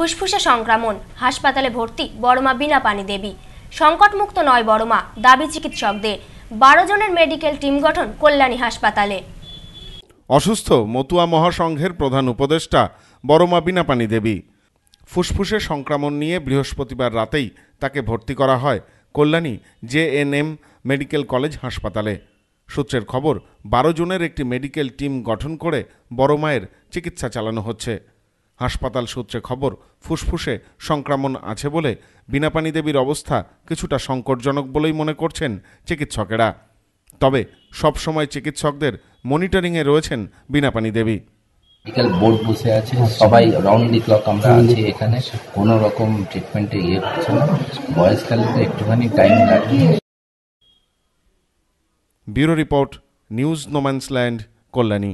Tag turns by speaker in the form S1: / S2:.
S1: ফুসফুসে সংক্রমণ হাসপাতালে ভর্তি বড়মা বিনা পানি দেবী সংকটমুক্ত নয় বড়মা দাবি চিকিৎসকদের বারো জনের মেডিকেল টিম গঠন কল্যাণী হাসপাতালে
S2: অসুস্থ মতুয়া মহাসংঘের প্রধান উপদেষ্টা বড়মা বিনা পানি দেবী ফুসফুসে সংক্রমণ নিয়ে বৃহস্পতিবার রাতেই তাকে ভর্তি করা হয় Kalyani J N M medical college হাসপাতালে সূত্রের খবর বারো জনের একটি মেডিকেল টিম গঠন করে বড়মায়ের মায়ের চিকিৎসা চালানো হচ্ছে হাসপাতাল সূত্রে খবর ফুসফুসে সংক্রমণ আছে বলে বিনাপানি দেবীর অবস্থা কিছুটা সংকটজনক বলেই মনে করছেন চিকিৎসকেরা তবে সব সময় চিকিৎসকদের মনিটরিংয়ে রয়েছেন বিনাপানি দেবী
S3: মেডিকেল বোর্ড
S4: বসে আছে সবাই রাউন্ড দি
S2: ক্লক আমরা আছি
S3: এখানে কোনো রকম ট্রিটমেন্টে ইয়ে হচ্ছে না বয়সকালে তো একটুখানি
S5: টাইম লাগে bureau report news no man's land Kalyani